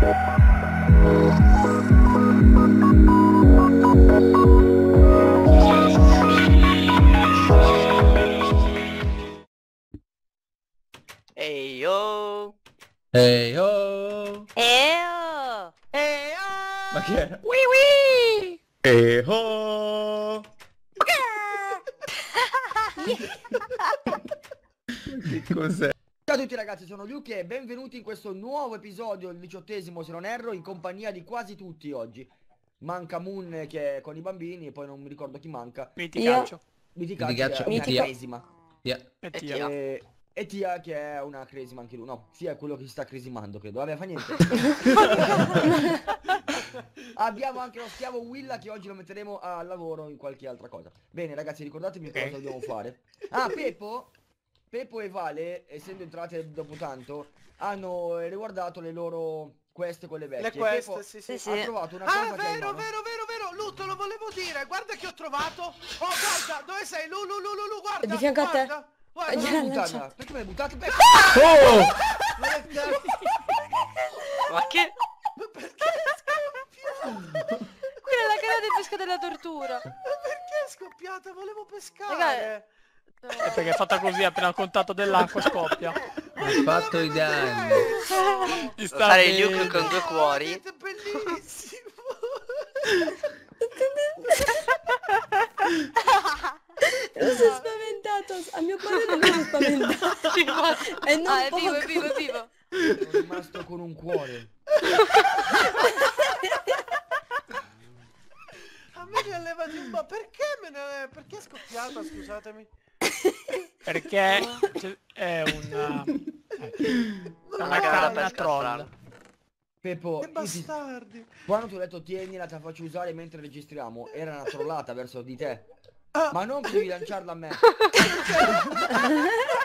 Música ragazzi, sono Luke e benvenuti in questo nuovo episodio, il diciottesimo se non erro, in compagnia di quasi tutti oggi. Manca Moon che è con i bambini e poi non mi ricordo chi manca. Miticaccio. Miticaccio, Mitica. cresima. Yeah. E, tia. E, e Tia che è una cresima anche lui. No, Tia è quello che si sta cresimando, credo. Vabbè, fa niente. Abbiamo anche lo schiavo Willa che oggi lo metteremo a lavoro in qualche altra cosa. Bene ragazzi, ricordatemi cosa eh. dobbiamo fare. Ah, Peppo Peppo e Vale, essendo entrate dopo tanto, hanno riguardato le loro queste con le vecchie. Le queste, sì, sì, sì. Ha trovato una ah, cosa vero, vero, vero, vero, Lutto, lo volevo dire. Guarda che ho trovato. Oh, guarda, dove sei? Lu, lu, lu, lu, guarda. È di fianco a te. Guarda, guarda. L'hai buttata. Perché me l'hai buttata? Peppo? Ah! Oh! Ma che... Ma perché Quella è la cara di pesca della tortura. Ma perché è scoppiata? Volevo pescare. Raga, è eh, perché è fatta così, appena il contatto dell'acqua scoppia. Ha fatto i danni. Ti sta fare il Luke con due cuori. È bellissimo. Non sono spaventato, a mio padre non è spaventato. e non ah, è vivo, è vivo, è vivo. Sono rimasto con un cuore. a me ne ha levato un po'. Perché me ne... Perché è scoppiata, scusatemi? Perché è eh, una... È una canna troll. Peppo, bastardi. quando ti ho detto tienila te la faccio usare mentre registriamo, era una trollata verso di te. Ah. Ma non devi lanciarla a me.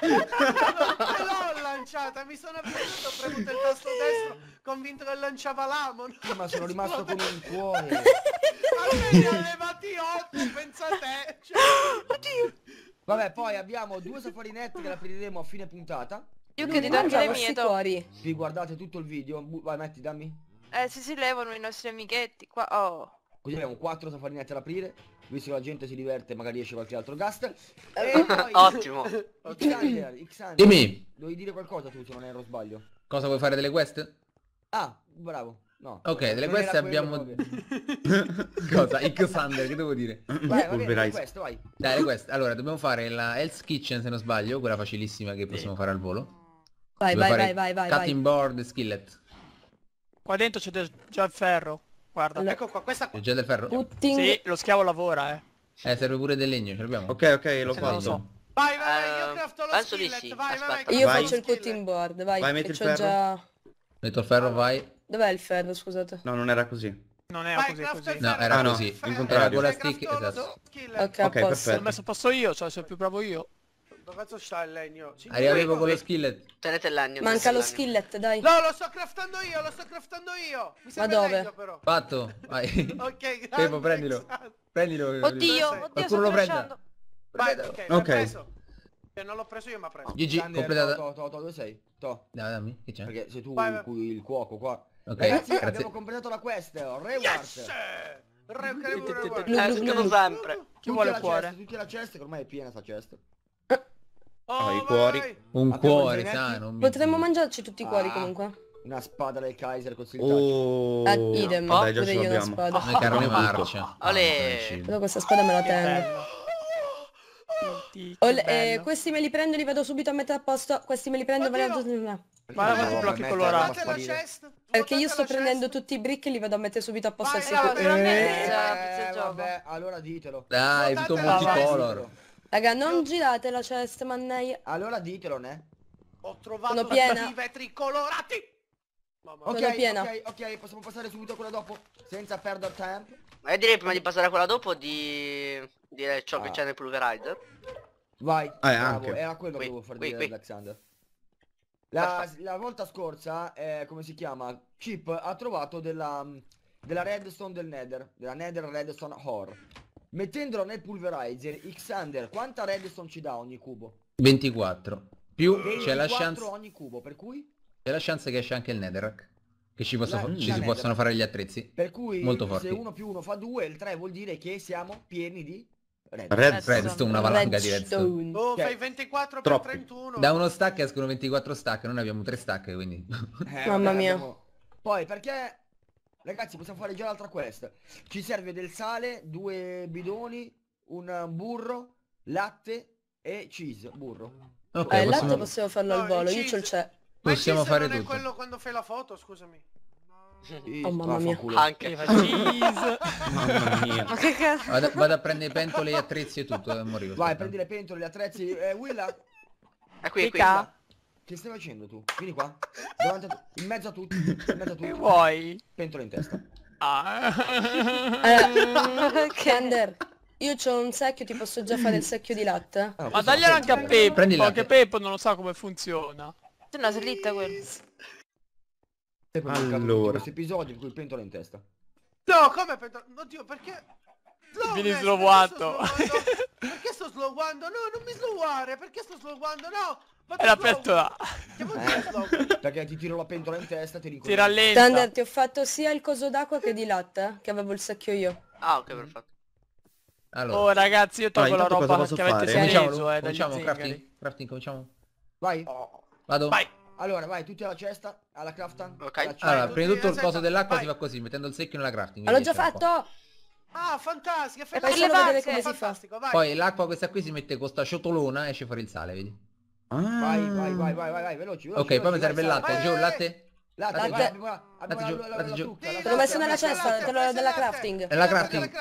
l'ho lanciata, mi sono avvicinato, premuto il tasto destro, convinto che lanciava l'amo No? Ma sono rimasto come un cuore. Ma me ne ha levati 8, pensa a te. Cioè... Oddio. Vabbè, poi abbiamo due safarinetti che la apriremo a fine puntata. Io che ti do anche le mie cuori. Vi guardate tutto il video. vai, metti, dammi. Eh, si si levano i nostri amichetti qua. Oh. Così abbiamo quattro safarinette da aprire. Visto che la gente si diverte, magari esce qualche altro gast. E poi... Ottimo. Xander. Dimmi. Devi dire qualcosa tu, se non ero sbaglio. Cosa vuoi fare delle quest? Ah, bravo. No. Ok, delle queste abbiamo... Cosa? Xander, che devo dire? Vai, va bene, queste, vai. Dai, queste. Allora, dobbiamo fare la Health Kitchen, se non sbaglio, quella facilissima che possiamo fare al volo. Vai, vai, vai, vai, vai. Cutting board, skillet. Qua dentro c'è già il ferro. Guarda. Allora, ecco qua, questa qua. C'è già del ferro. Putting... Sì, lo schiavo lavora, eh. Eh, serve pure del legno, ce l'abbiamo. Ok, ok, lo faccio. So. Vai, vai, uh, io ehm, crafto lo skillet, sì. vai, vai, Io faccio il cutting board, vai, vai metti il ferro. Già... Metto il ferro, vai. Dov'è il ferro, scusate? No, non era così. Non era così, così. No, era ah, no, così. Il contrario. Era stick, esatto. Ok, okay perfetto. L'ho messo posto io, cioè sono più bravo io. Dove cazzo sta il legno? Arrivo con lo skillet. Tenete il legno. Manca lo skillet, dai. No, lo sto craftando io, lo sto craftando io. Mi Ma dove? Legno, però. Fatto, vai. ok, grazie. Tempo, prendilo. Prendilo. Oddio, oddio, Qualcuno lo prenda. Vai, ok, okay. Non l'ho preso io ma preso. GG, completato To, to, to, dove sei? To. Dai, dammi, che c'è? Perché sei tu vai, vai. il cuoco qua. Ok, Ragazzi, grazie. abbiamo completato la quest, oh, reward. Yes! Escono sempre. Chi vuole il cuore? Cesta, tutti la cesta, che ormai è piena sta cesta. Oh, i cuori. Un Abbiamo cuore, sano. Potremmo mangiarci tutti i cuori ah, comunque. Una spada del Kaiser così oh. Ah, idem, oh, dai, già pure io una spada. Una carne marcia. Olè. Però questa spada me la tengo. Olè, eh, questi me li prendo e li vado subito a mettere a posto. Questi me li prendo e vado... Ma davanti no, i blocchi colorati. Perché io sto prendendo tutti i brick e li vado a mettere subito a posto al sicuro. Eh, eh vabbè, allora ditelo. Dai, è tutto multicolor. Raga, non girate la chest, mannaia. Allora ditelo, ne? Ho trovato i vetri colorati. Ok, piena. ok, ok, possiamo passare subito a quella dopo, senza perdere tempo. Ma io direi prima di passare a quella dopo di dire ciò ah. che c'è nel pulverizer. Vai, ah, bravo, anche. era quello qui, che volevo far qui, dire qui. Alexander. La, la volta scorsa, eh, come si chiama? Chip ha trovato della, mm, della redstone del nether, della nether redstone ore. Mettendola nel pulverizer, Xander, quanta redstone ci dà ogni cubo? 24. Più c'è la chance... 24 ogni cubo, per cui? C'è la chance che esce anche il netherrack. Che ci, possa, la, ci si nether. possano fare gli attrezzi. Per cui Molto se forti. 1 più 1 fa 2, il 3 vuol dire che siamo pieni di Red Redstone una valanga di Redstone. Oh, cioè, fai 24 Troppi. 31. Da uno stack escono 24 stack, noi abbiamo 3 stack, quindi... Eh, Mamma vabbè, mia. Abbiamo... Poi, perché... Ragazzi, possiamo fare già l'altra quest. Ci serve del sale, due bidoni, un burro, latte e cheese, burro. Ok, eh, possiamo... latte possiamo farlo no, al volo, io ce l'ho. Possiamo fare tutto. quello quando fai la foto, scusami oh mamma ah, mia. Anche Mamma mia. Ma Vado, vado, a prendere pentole e attrezzi e tutto. Eh, Morivo, Vai, prendi le pentole, gli attrezzi. Eh, Willa. È qui, è qui. Che stai facendo tu? Vieni qua. Davanti a tu. In mezzo a tutti. In mezzo a tutti. Che vuoi? Pentole in testa. Kender. Ah. Eh, io c'ho un secchio, ti posso già fare il secchio di latte? Ah, Ma taglielo anche a Peppo, che Peppo non lo sa come funziona. È una slitta quello allora. questo episodio in cui pentola in testa. No, come pentola? Oddio, perché... Slow Vieni slowato. perché sto slowando? No, non mi sloware. Perché sto slowando? No. È la pentola. Eh, perché ti tiro la pentola in testa, ti ricordo. Tira lenta. Standard, ti ho fatto sia il coso d'acqua che di latte, eh, che avevo il secchio io. Ah, ok, mm. perfetto. Allora. Oh ragazzi, io tolgo la roba che avete preso, eh, dagli crafting, crafting, cominciamo. Vai. Oh. Vado. Vai. Allora, vai, tutti alla cesta, alla craftan. Ok. Alla cesta. Allora, prima di tutto il coso esatto. dell'acqua si fa così, mettendo il secchio nella crafting. L'ho già fatto! Ah, fantastica, fai vedere come si fa. Poi l'acqua questa qui si mette con sta ciotolona e esce fuori il sale, vedi? Ah. Vai, vai, vai, ah. vai, vai, veloci, veloci. Ok, veloci, poi mi serve il latte, giù il latte. Eh, eh, la, la, la, abbiamo la, la, giù, te l'ho messo nella cesta della crafting. Nella crafting.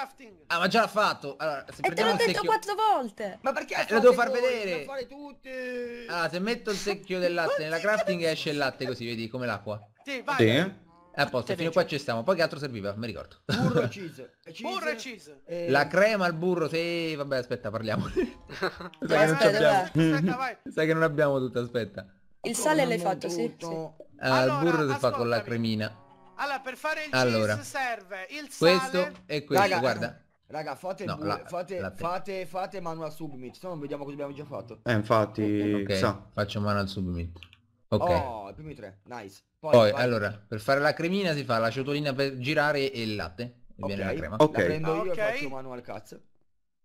Ah, ma già l'ha fatto. Allora, se e te l'ho detto quattro volte. Ma perché? Eh, lo devo far vedere. Allora, ah, se metto il secchio del latte nella crafting esce il latte così, vedi, come l'acqua. Sì, vai. A posto, fino a qua ci stiamo. Poi che altro serviva? Mi ricordo. Burro e cheese. Burro e cheese. Eh. La crema al burro, sì. Vabbè, aspetta, parliamo. Sai che non abbiamo tutto, aspetta. Il sale l'hai fatto, sì. Eh, allora, il burro ascoltami. fa con la cremina. Allora, per fare il allora, serve il sale. Questo e questo, Raga, guarda. Raga, fate, no, la, fate, la fate, fate manual submit, se no non vediamo cosa abbiamo già fatto. Eh, infatti, okay, so. faccio manual submit. Ok. Oh, i primi tre, nice. Poi, Poi allora, per fare la cremina si fa la ciotolina per girare e il latte. E okay. viene la crema. Ok. La prendo io okay. e faccio manual cazzo.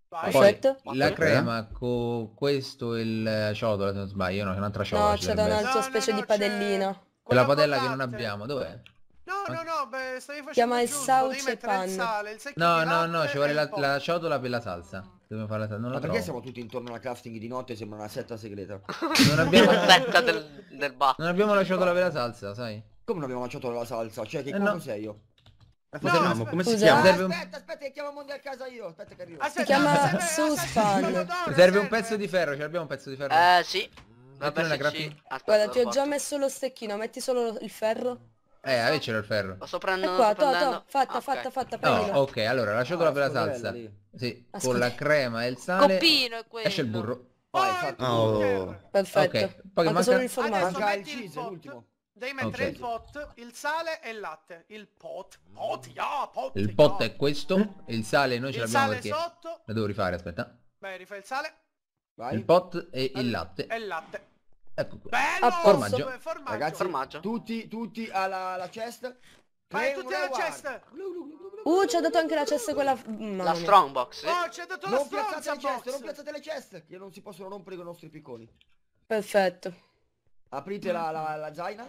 Perfetto. la crema con questo e il ciotola, se non sbaglio, no, è un'altra ciotola. No, c'è un'altra no, specie no, di padellino. Quella padella che non abbiamo, dov'è? No, no, no, beh, stavi facendo Chiama il sauce pan. Il sale, il no, no, no, ci vuole la, la, ciotola per la salsa. Dobbiamo fare la salsa, non la perché trovo. siamo tutti intorno alla crafting di notte sembra una setta segreta? Non abbiamo la setta del, del bar. Non abbiamo la ciotola per la salsa, sai? Come non abbiamo la ciotola per la salsa? Cioè, che eh no. sei io? No, chiamiamo, come si chiama? Serve Aspetta, aspetta, che chiamo Monte a casa io. Aspetta che arrivo. Aspetta, si chiama Suspan. Serve un pezzo di ferro, ce l'abbiamo un pezzo di ferro? Eh, sì. Vabbè, se ci... Ah, Guarda, ti ho porto. già messo lo stecchino, metti solo il ferro. Eh, so... Ecco avevi c'era il ferro. Lo sto prendendo, ecco qua, To, to, fatta, ah, okay. fatta, fatta, fatta, No, ok, allora la ciotola per la salsa. Sì, Ascolti. con la crema e il sale. Coppino è quello. Esce il burro. Poi fatto oh. Perfetto. Okay. Poi manca... solo il formaggio. Adesso manca metti il, il pot. Devi mettere okay. il pot, il sale e il latte. Il pot. Pot, yeah, pot, Il pot è questo, il sale noi ce l'abbiamo perché... sotto. Lo devo rifare, aspetta. Beh, rifai il sale. Vai. Il pot e il latte. E il latte. Ecco qua. Bello! Ah, formaggio. formaggio. Ragazzi, formaggio. Tutti, tutti alla, alla chest. Vai tutti alla chest! Uh, ci ha dato anche la chest quella... Mamma la strong box. No, ci ha dato non la strong Chest, non piazzate le chest, che non si possono rompere con i nostri piccoli. Perfetto. Aprite la, la, la zaina.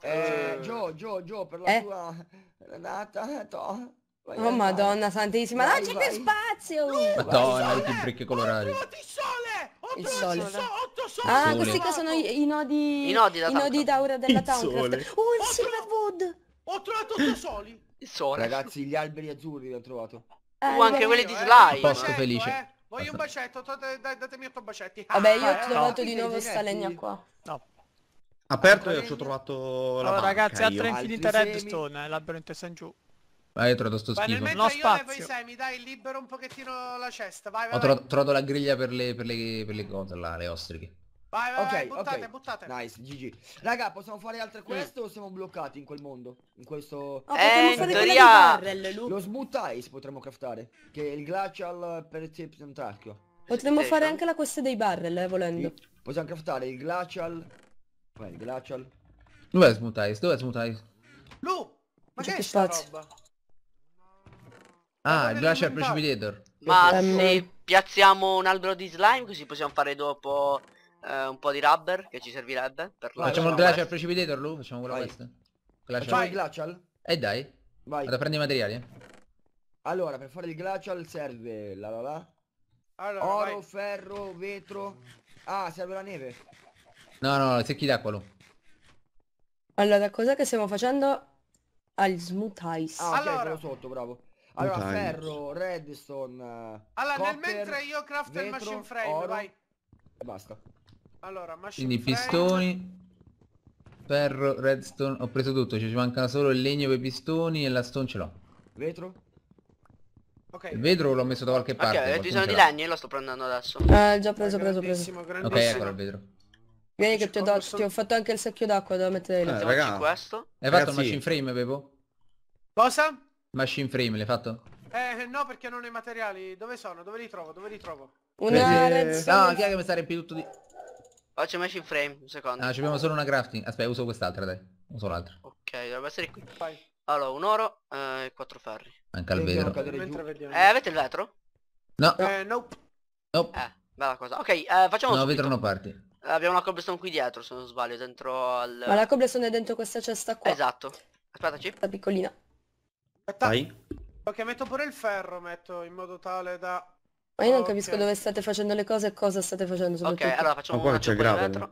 Eh, eh, Gio, Gio, Gio, per la eh? tua... Renata, to... Vai, oh madonna santissima, vai, dai c'è più spazio! Uh, madonna, tutti bricchi colorati! Ho trovato il sole! Ho trovato il sole! Ah, sole. Ah, questi qua sono i, nodi. I nodi, da I nodi d'aura della Towncraft. Oh, il Silverwood! Ho trovato due soli. Il sole. Ragazzi, gli alberi azzurri li ho trovato. uh, anche quelli di Sly. Posto felice. Voglio un bacetto, datemi otto bacetti. Vabbè, ah, io ah, ho eh. trovato di nuovo sta legna qua. No. Aperto e ci ho trovato la allora, ragazzi, altre infinite redstone, eh, labirinto e san giù. Vai, ah, ho trovato sto schifo. Vai, no spazio. Poi mi dai, libero un pochettino la cesta. Vai, vai, ho tro trovato la griglia per le, per le, per le cose là, le ostriche. Vai, vai, okay, vai, buttate, okay. buttate. Nice, GG. Raga, possiamo fare altre queste mm. o siamo bloccati in quel mondo? In questo... No, eh, in teoria... Barrel, Lo smooth ice potremmo craftare. Che è il glacial per un tentacchio. Potremmo fare anche la questa dei barrel, eh, volendo. Sì. Possiamo craftare il glacial... Beh, il glacial... Dov'è smooth ice? Dov'è smooth ice? Lu! Ma che, che è sta roba? Ah, il glacier precipitator. Ma se ehm, piazziamo un albero di slime così possiamo fare dopo eh, un po' di rubber che ci servirebbe per la Facciamo il glacier west. precipitator Lu, facciamo quello questo. Glacial. Facciamo il glacial? Eh dai. Vai. Vado a prendere i materiali. Eh. Allora, per fare il glacial serve la la la. Allora, Oro, vai. ferro, vetro. Ah, serve la neve. No, no, no secchi d'acqua Lu. Allora, cos'è che stiamo facendo? Al smooth ice. Ah, allora. sotto, bravo. Allora, Putain. ferro, redstone. Allora, copper, nel mentre io crafto vetro, il machine frame, oro, vai. E basta. Allora, machine Quindi frame. pistoni, ferro, redstone, ho preso tutto, cioè ci manca solo il legno per i pistoni e la stone ce l'ho. Vetro? Ok. Il vetro l'ho messo da qualche parte. Ok, ho bisogno di legno, e lo sto prendendo adesso. Eh, già preso, preso, preso. Ok, eccolo il vetro. Vieni che ti ho, dato, ti ho fatto anche il secchio d'acqua da mettere lì. Eh, questo. Hai fatto il machine frame, Bevo? Cosa? Machine frame l'hai fatto? Eh no perché non ho i materiali. Dove sono? Dove li trovo? Dove li trovo? Una eh, No, chi è che mi sta tutto di... Oh machine frame, un secondo. Ah, abbiamo solo una crafting. Aspetta, uso quest'altra, dai. Uso l'altra. Ok, dovrebbe essere qui. Vai. Allora, un oro eh, e quattro ferri. Anche al vero Eh, avete il vetro? No. Eh, nope. Nope. Eh, bella cosa. Ok, eh, facciamo No, subito. vetro non parti. Eh, abbiamo una cobblestone qui dietro, se non sbaglio, dentro al... Ma la cobblestone è dentro questa cesta qua. Esatto. Aspettaci. La piccolina. Aspetta. Vai. Ok, metto pure il ferro, metto in modo tale da... Ma io non okay. capisco dove state facendo le cose e cosa state facendo Ok, allora facciamo Ma un attimo dentro.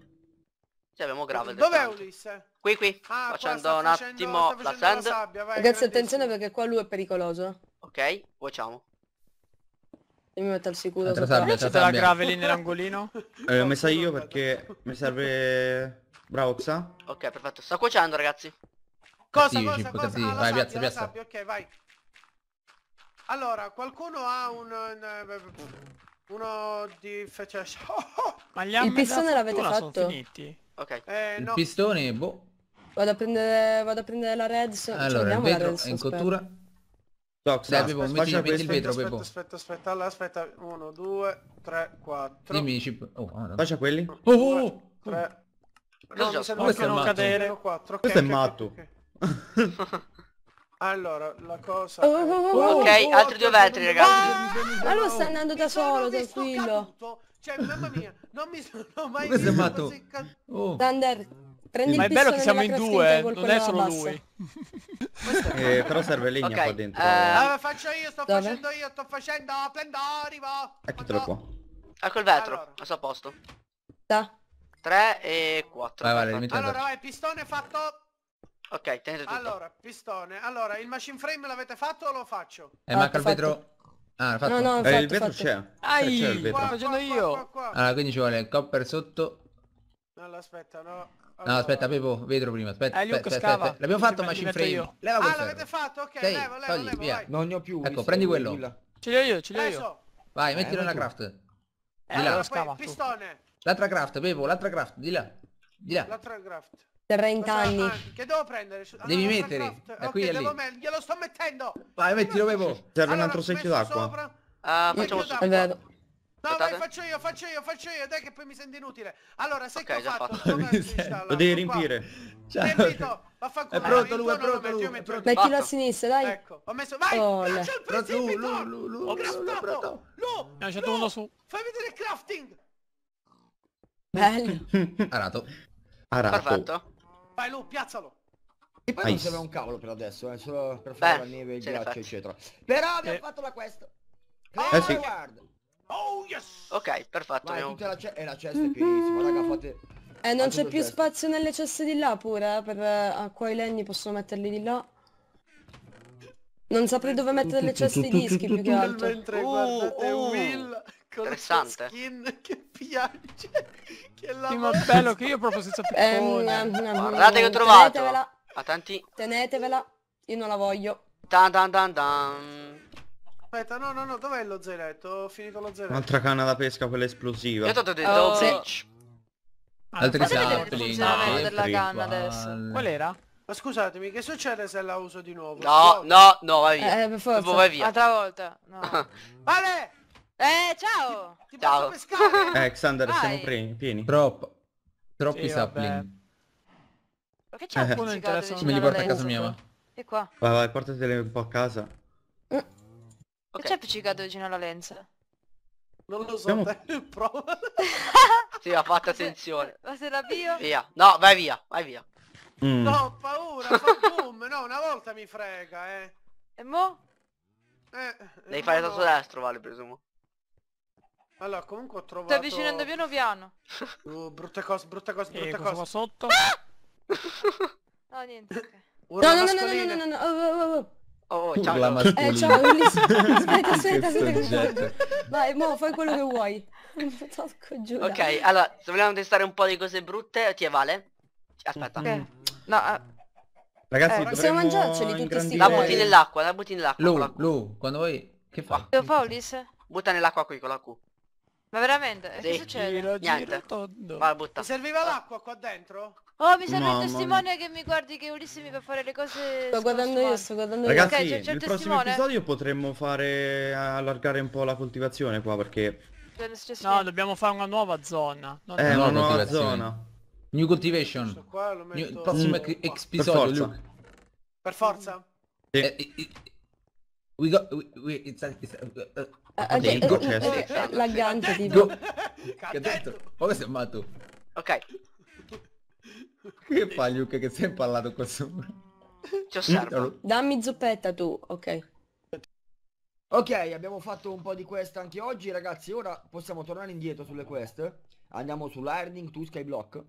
Sì, abbiamo grave. Dov'è Ulisse? Qui, qui. Ah, facendo un attimo la sand. La sabbia, vai, Ragazzi, attenzione perché qua lui è pericoloso. Ok, facciamo. E mi metto al sicuro. Tra sabbia, tra sabbia. la gravel lì nell'angolino? eh, l'ho messa io perché mi serve... Bravo, Xa. Ok, perfetto. Sta cuocendo, ragazzi. Cosa, cattivi, cosa, cosa? Cattivi. Ah, vai, sabbia, piazza, piazza. Sabbia, ok, vai. Allora, qualcuno ha un... Eh, uno di... Cioè... Oh, oh! Ma gli Il pistone l'avete fatto? Ok. Eh, no. Il pistone, boh. Vado a prendere, vado a prendere la red. Allora, cioè, il vetro è in cottura. Doc, no, dai, Pepo, metti, metti il vetro, aspetta, Aspetta, aspetta, allora aspetta. 1, 2, 3, 4. Dimmi, chip. Oh, ah, Faccia quelli. Oh, oh, oh. 3. No, mi sembra che non cadere. 4. Questo è okay, matto. Okay, okay. Allora, la cosa... Oh, oh oh, oh, oh, ok, oh, altri due vetri, ragazzi. Ma lui sta andando da solo, tranquillo. Cioè, mamma mia, non mi sono mai visto così oh. Thunder, prendi Ma il è bello che siamo in due, eh. non è solo lui. eh, però serve legna okay. qua dentro. Eh, ah, faccio io, sto Dove? facendo io, sto facendo, prendo, arrivo. Eccolo eh, qua. Ecco il vetro, allora. a suo posto. Da. 3 e 4. Vai, vai, allora, il pistone fatto... Ok, tenete tutto. Allora, pistone. Allora, il machine frame l'avete fatto o lo faccio? Eh, manca il vetro... Ah, l'ha fatto? No, no, Eh, il vetro c'è. Ai, C'è sto facendo io. Qua, qua, qua. Allora, quindi ci vuole il copper sotto. Allora, aspetta, no. No, aspetta, Pepo, vetro prima. Aspetta, Eh, Luke, aspetta, aspetta, L'abbiamo fatto Ci machine frame. io. Leva Ah, l'avete fatto? Ok, Dai, levo, togli, levo, via. vai. Non ne ho più. Ecco, prendi quello. nulla. Ce l'ho io, ce l'ho io. Vai, mettilo vai eh, nella craft. Eh, di là. pistone. L'altra craft, Pepo, l'altra craft, di là. Di là. L'altra craft. 30 Cosa anni. Che devo prendere? Ah, Devi mettere. Minecraft. Da okay, qui lì. Me glielo sto mettendo. Vai, mettilo bevo. Serve allora, un altro secchio d'acqua. Ah, facciamo d'acqua. No, vai, faccio io, faccio io, faccio io, dai che poi mi sento inutile. Allora, sai okay, che ho fatto? fatto. Lo devi riempire. Ciao. vaffanculo. È eh, pronto lui, è pronto lui. Mettilo a sinistra, dai. Ecco, ho messo, vai, oh, lancia il precipito. Lu, lu, lu, craftato. Lu, lanciato uno su. Fai vedere il crafting. Bello. Arato. Arato. Perfetto. Vai Lu, piazzalo. E poi nice. non serve un cavolo per adesso, eh, solo per fare Beh, la neve, il ghiaccio, eccetera. Però abbiamo eh. fatto la quest. Claire oh, sì. Oh yes! Ok, perfetto. è abbiamo... la cioè, e eh, la cesta è pienissima, raga, fate... Eh, non c'è più spazio nelle ceste di là pure, eh, per eh, acqua e legni possono metterli di là. Non saprei dove mettere le ceste di dischi più che altro. Mentre oh, guardate oh. Will con Interessante. skin che piange. Che la sì, ma bello che io proprio senza eh, piccone. Guardate che ho trovato. Tenetevela. A tanti. Tenetevela. Io non la voglio. Dan dan dan dan. Aspetta, no, no, no, dov'è lo zeretto? Ho finito lo zeretto. Un'altra canna da pesca, quella esplosiva. Io ti ho detto oh. oh bitch. Ah, altri Ma sapli. No, della canna adesso. Eh. Qual era? Ma scusatemi, che succede se la uso di nuovo? No, no, no, vai via. Eh, per forza. Vai via. Altra volta. No. vale! Eh, ciao! Ti ciao. Eh, Xander, Vai. siamo pieni, pieni. Troppo. Troppi sì, sapling. Perché c'è eh. un pizzicato Me li porta a casa mia, va. E qua. Vai, vai, portateli un po' a casa. Mm. Okay. C'è appiccicato vicino alla lenza? Non lo so, Siamo... prova. sì, ha fatto attenzione. Ma se la via? Via. No, vai via, vai via. Mm. No, ho paura, fa boom. No, una volta mi frega, eh. E mo? Eh, Devi eh, fare il lato destro, vale, presumo. Allora, comunque ho trovato... Sta avvicinando piano piano. Uh, brutte cose, brutte cose, eh, brutte eh, cose. qua sotto? Ah! no, niente. Okay. Urla no, no, mascoline. no, no, no, no, no, oh, oh, oh. Oh, oh, oh ciao. Mascolina. Eh, ciao, aspetta, aspetta, aspetta. Vai, mo, fai quello che vuoi. ok, allora, se vogliamo testare un po' di cose brutte, ti vale? Aspetta. Okay. No, uh... Ragazzi, eh, possiamo mangiarceli tutti La butti nell'acqua, la butti nell'acqua. Lu, Lu, quando vuoi... Che fa? Che fa, Ulisse? Butta nell'acqua qui con la Q. Ma veramente? Sì. Che succede? Giro, Niente. tondo. Vai, butta. Ti serviva l'acqua qua dentro? Oh, mi serve il testimone che mi guardi che Ulisse mi fa fare le cose... Sto guardando io, sto guardando Ragazzi, io. Ragazzi, okay, nel prossimo episodio potremmo fare... Eh, allargare un po' la coltivazione qua perché... Cioè, no, dobbiamo fare una nuova zona. Non eh, una nuova zona. New cultivation. Qua, New, prossimo mm. episodio. Per, per forza? Sì. Uh, eh, it, we got... We, we, it's, it's, uh, uh, Okay, go, eh, eh, eh, eh, laggante tipo. Che ha detto? Come sei tu? Ok. Che fa Luca che sei impallato qua su? Ci osservo. Dammi zuppetta tu, ok. Ok, abbiamo fatto un po' di quest anche oggi, ragazzi. Ora possiamo tornare indietro sulle quest. Andiamo su Learning to Skyblock.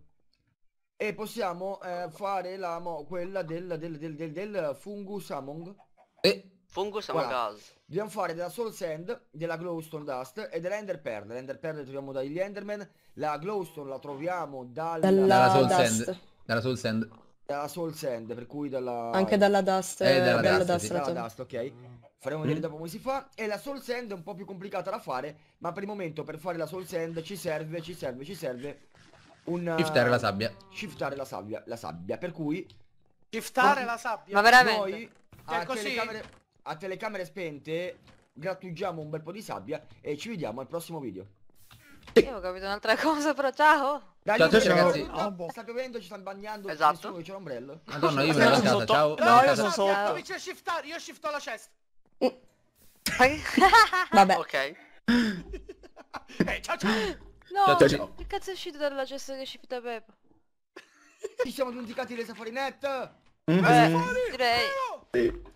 E possiamo eh, fare la mo quella del, del, del, del, del Fungus Among. E Fungus Amagas. Dobbiamo fare della Soul Sand, della Glowstone Dust e dell'Ender Pearl. L'Ender Pearl la troviamo dagli Enderman, la Glowstone la troviamo dal... dalla, dalla Soul Dust. Sand. Dalla Soul Sand. Dalla Soul Sand, per cui dalla... Anche dalla Dust. Eh, eh dalla, dalla Dust, sì. dalla Dust, ok. Faremo vedere mm. dopo come si fa. E la Soul Sand è un po' più complicata da fare, ma per il momento per fare la Soul Sand ci serve, ci serve, ci serve un... Eh, shiftare la sabbia. Shiftare la sabbia, la sabbia. Per cui... Shiftare la sabbia. Ma veramente? Noi cioè, a così? telecamere a telecamere spente grattugiamo un bel po' di sabbia e ci vediamo al prossimo video. Io ho capito un'altra cosa, però ciao! Dai, ciao, ciao, ragazzi! No, oh, boh. Sta piovendo, ci stanno bagnando, esatto. nessuno c'è l'ombrello. Madonna, io sono sotto. Ciao. No, io sono sotto. Dove c'è shiftare? Io shifto la chest. Vabbè. Ok. eh, ciao ciao! No, ciao, ciao, che cazzo è uscito dalla cesta che shifta Peppa? Ci siamo dimenticati le safarinette! Mm -hmm. Eh, direi... Sì.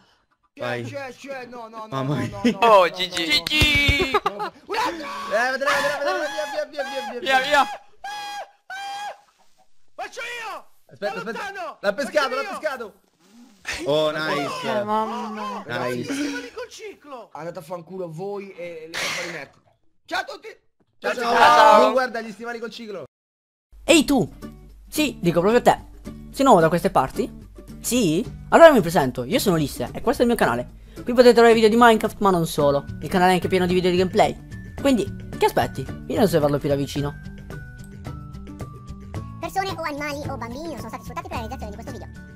Eh, Vai. C'è, c'è, no, no, no. Mamma mia. No, no, oh, no, oh, GG. GG. Via, via, via, via, via. Via, Faccio io. Aspetta, aspetta. L'ha pescato, l'ha pescato. Oh, nice. Oh, mamma mia. Nice. Oh, oh, col ciclo. Andate a fanculo voi e le camparinette. Ciao a tutti. Ciao, ciao. ciao. Non guarda gli stivali col ciclo. Ehi tu. Sì, dico proprio a te. Sei nuovo da queste parti? Sì? Allora mi presento, io sono Lisse e questo è il mio canale. Qui potete trovare video di Minecraft ma non solo, il canale è anche pieno di video di gameplay. Quindi, che aspetti? Vieni a osservarlo più da vicino. Persone o animali o bambini non sono stati sfruttati per la realizzazione di questo video.